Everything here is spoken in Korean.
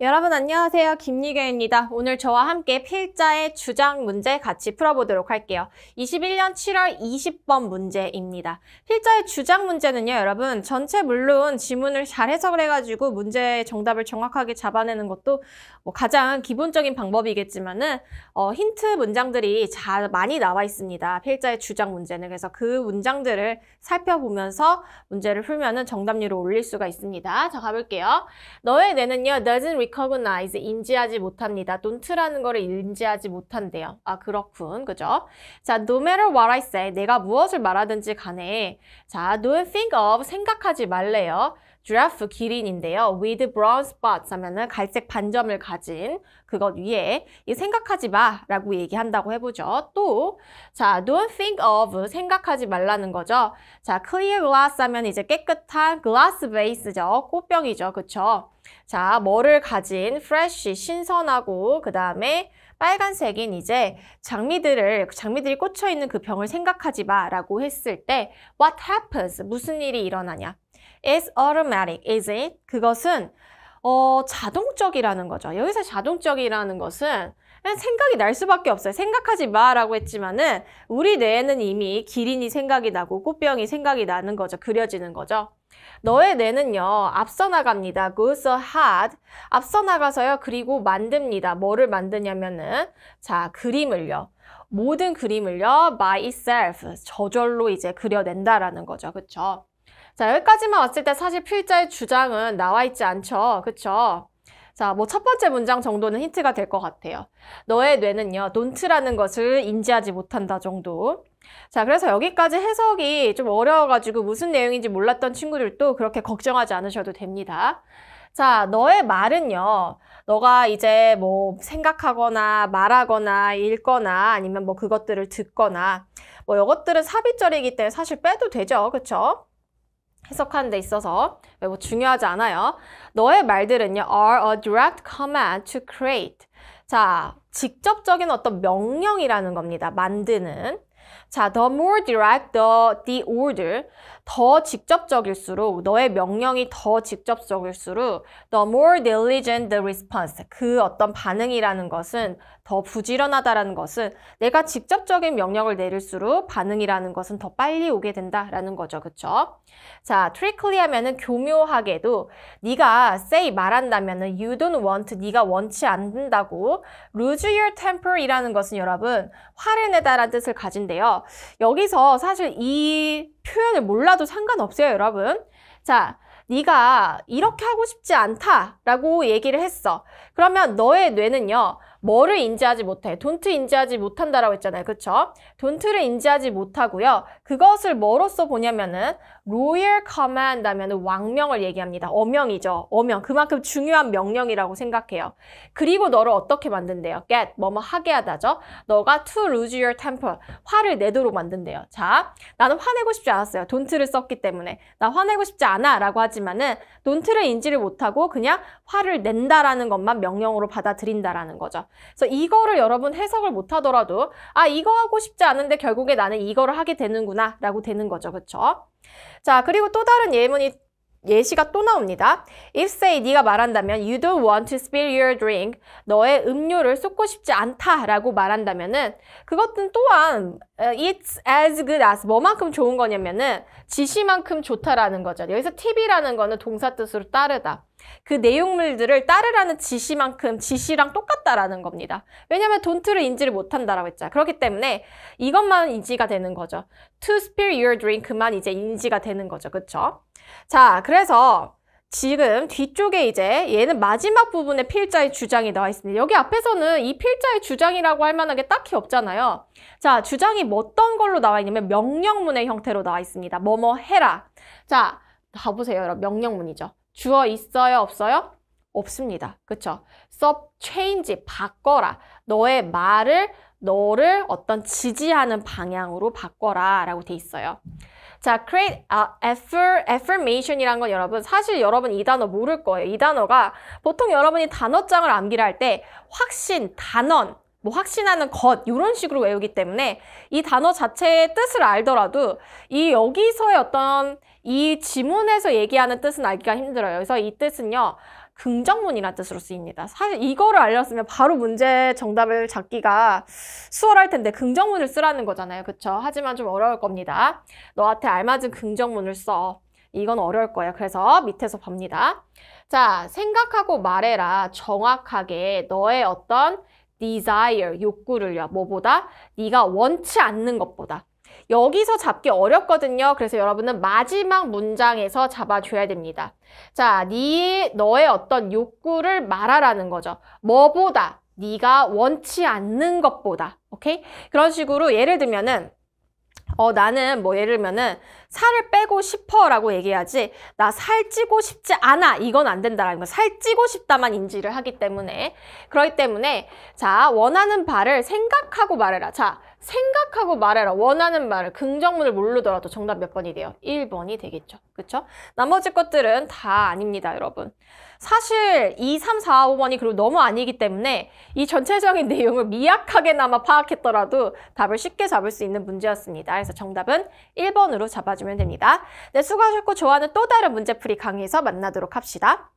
여러분 안녕하세요. 김리경입니다 오늘 저와 함께 필자의 주장 문제 같이 풀어보도록 할게요. 21년 7월 20번 문제입니다. 필자의 주장 문제는요. 여러분 전체 물론 지문을 잘 해석을 해가지고 문제의 정답을 정확하게 잡아내는 것도 뭐 가장 기본적인 방법이겠지만 은 어, 힌트 문장들이 잘 많이 나와 있습니다. 필자의 주장 문제는. 그래서 그 문장들을 살펴보면서 문제를 풀면 은 정답률을 올릴 수가 있습니다. 자 가볼게요. 너의 뇌는요. doesn't recognize 인지하지 못합니다. don't라는 거를 인지하지 못한대요. 아 그렇군, 그죠? 자, no matter what I say, 내가 무엇을 말하든지 간에 자, don't think of 생각하지 말래요. 드라프 기린인데요. with brown spots 하면은 갈색 반점을 가진 그것 위에 이 생각하지 마라고 얘기한다고 해보죠. 또 자, don't think of 생각하지 말라는 거죠. 자, clear glass 하면 이제 깨끗한 glass vase죠. 꽃병이죠. 그쵸? 자, 뭐를 가진 fresh, 신선하고 그 다음에 빨간색인 이제 장미들을 장미들이 꽂혀 있는 그 병을 생각하지 마라고 했을 때 what happens 무슨 일이 일어나냐 is automatic, is it? 그것은 어, 자동적이라는 거죠. 여기서 자동적이라는 것은 생각이 날 수밖에 없어요. 생각하지 마라고 했지만은 우리 뇌에는 이미 기린이 생각이 나고 꽃병이 생각이 나는 거죠. 그려지는 거죠. 너의 뇌는요 앞서 나갑니다 goes ahead 앞서 나가서요 그리고 만듭니다 뭐를 만드냐면은 자 그림을요 모든 그림을요 by itself 저절로 이제 그려낸다라는 거죠 그죠 자 여기까지만 왔을 때 사실 필자의 주장은 나와 있지 않죠. 그쵸? 자, 뭐 첫 번째 문장 정도는 힌트가 될 것 같아요. 너의 뇌는요, 논트라는 것을 인지하지 못한다 정도. 자, 그래서 여기까지 해석이 좀 어려워가지고 무슨 내용인지 몰랐던 친구들도 그렇게 걱정하지 않으셔도 됩니다. 자, 너의 말은요, 너가 이제 뭐 생각하거나 말하거나 읽거나 아니면 뭐 그것들을 듣거나 뭐 이것들은 삽입절이기 때문에 사실 빼도 되죠. 그쵸? 해석하는 데 있어서 뭐 중요하지 않아요. 너의 말들은요, are a direct command to create. 자, 직접적인 어떤 명령이라는 겁니다. 만드는. 자, the more direct the, the order. 더 직접적일수록, 너의 명령이 더 직접적일수록, the more diligent the response. 그 어떤 반응이라는 것은 더 부지런하다라는 것은 내가 직접적인 명령을 내릴수록 반응이라는 것은 더 빨리 오게 된다라는 거죠. 그쵸? 자, trickly 하면은 교묘하게도 네가 say 말한다면은 you don't want, 네가 원치 않는다고 lose your temper 이라는 것은 여러분 화를 내다라는 뜻을 가진데요. 여기서 사실 이 표현을 몰라도 상관없어요, 여러분. 자, 네가 이렇게 하고 싶지 않다라고 얘기를 했어. 그러면 너의 뇌는요. 뭐를 인지하지 못해? 돈트 인지하지 못한다라고 했잖아요. 그렇죠? 돈트를 인지하지 못하고요. 그것을 뭐로써 보냐면은 로열 커맨드 하면 왕명을 얘기합니다. 어명이죠. 어명. 그만큼 중요한 명령이라고 생각해요. 그리고 너를 어떻게 만든대요? get, 뭐뭐 하게 하다죠. 너가 to lose your temper, 화를 내도록 만든대요. 자, 나는 화내고 싶지 않았어요. 돈트를 썼기 때문에. 나 화내고 싶지 않아 라고 하지만은 돈트를 인지를 못하고 그냥 화를 낸다라는 것만 명령으로 받아들인다라는 거죠. 그래서 이거를 여러분 해석을 못 하더라도 아 이거 하고 싶지 않은데 결국에 나는 이거를 하게 되는구나 라고 되는 거죠. 그렇죠? 자 그리고 또 다른 예문이 예시가 또 나옵니다. If say 네가 말한다면 you don't want to spill your drink 너의 음료를 쏟고 싶지 않다라고 말한다면은 그것은 또한 어, it's as good as 뭐만큼 좋은 거냐면은 지시만큼 좋다라는 거죠. 여기서 팁이라는 거는 동사 뜻으로 따르다. 그 내용물들을 따르라는 지시만큼 지시랑 똑같다라는 겁니다. 왜냐하면 돈트를 인지를 못한다라고 했죠. 그렇기 때문에 이것만 인지가 되는 거죠. To spill your drink 만 이제 인지가 되는 거죠. 그렇죠? 자, 그래서 지금 뒤쪽에 이제 얘는 마지막 부분에 필자의 주장이 나와 있습니다. 여기 앞에서는 이 필자의 주장이라고 할 만한 게 딱히 없잖아요. 자, 주장이 어떤 걸로 나와 있냐면 명령문의 형태로 나와 있습니다. 뭐뭐 해라. 자, 가보세요 여러분. 명령문이죠. 주어 있어요? 없어요? 없습니다. 그쵸? sub change, 바꿔라. 너의 말을, 너를 어떤 지지하는 방향으로 바꿔라 라고 돼 있어요. 자, create a affirmation이란 건 여러분 사실 여러분 이 단어 모를 거예요. 이 단어가 보통 여러분이 단어장을 암기를 할 때 확신, 단언, 뭐 확신하는 것 이런 식으로 외우기 때문에 이 단어 자체의 뜻을 알더라도 이 여기서의 어떤 이 지문에서 얘기하는 뜻은 알기가 힘들어요. 그래서 이 뜻은요. 긍정문이라는 뜻으로 쓰입니다. 사실 이거를 알렸으면 바로 문제 정답을 잡기가 수월할 텐데 긍정문을 쓰라는 거잖아요. 그렇죠? 하지만 좀 어려울 겁니다. 너한테 알맞은 긍정문을 써. 이건 어려울 거예요. 그래서 밑에서 봅니다. 자, 생각하고 말해라. 정확하게 너의 어떤 desire, 욕구를요. 뭐보다 네가 원치 않는 것보다 여기서 잡기 어렵거든요. 그래서 여러분은 마지막 문장에서 잡아줘야 됩니다. 자, 네 너의 어떤 욕구를 말하라는 거죠. 뭐보다 네가 원치 않는 것보다 오케이? 그런 식으로 예를 들면은 어 나는 뭐 예를 들면은 살을 빼고 싶어 라고 얘기하지 나 살찌고 싶지 않아 이건 안 된다라는 거 살찌고 싶다만 인지를 하기 때문에 그렇기 때문에 자 원하는 바를 생각하고 말해라 자 생각하고 말해라. 원하는 말을 긍정문을 모르더라도 정답 몇 번이 돼요? 1번이 되겠죠. 그렇죠? 나머지 것들은 다 아닙니다, 여러분. 사실 2, 3, 4, 5번이 그리고 너무 아니기 때문에 이 전체적인 내용을 미약하게나마 파악했더라도 답을 쉽게 잡을 수 있는 문제였습니다. 그래서 정답은 1번으로 잡아주면 됩니다. 네, 수고하셨고 좋아하는 또 다른 문제풀이 강의에서 만나도록 합시다.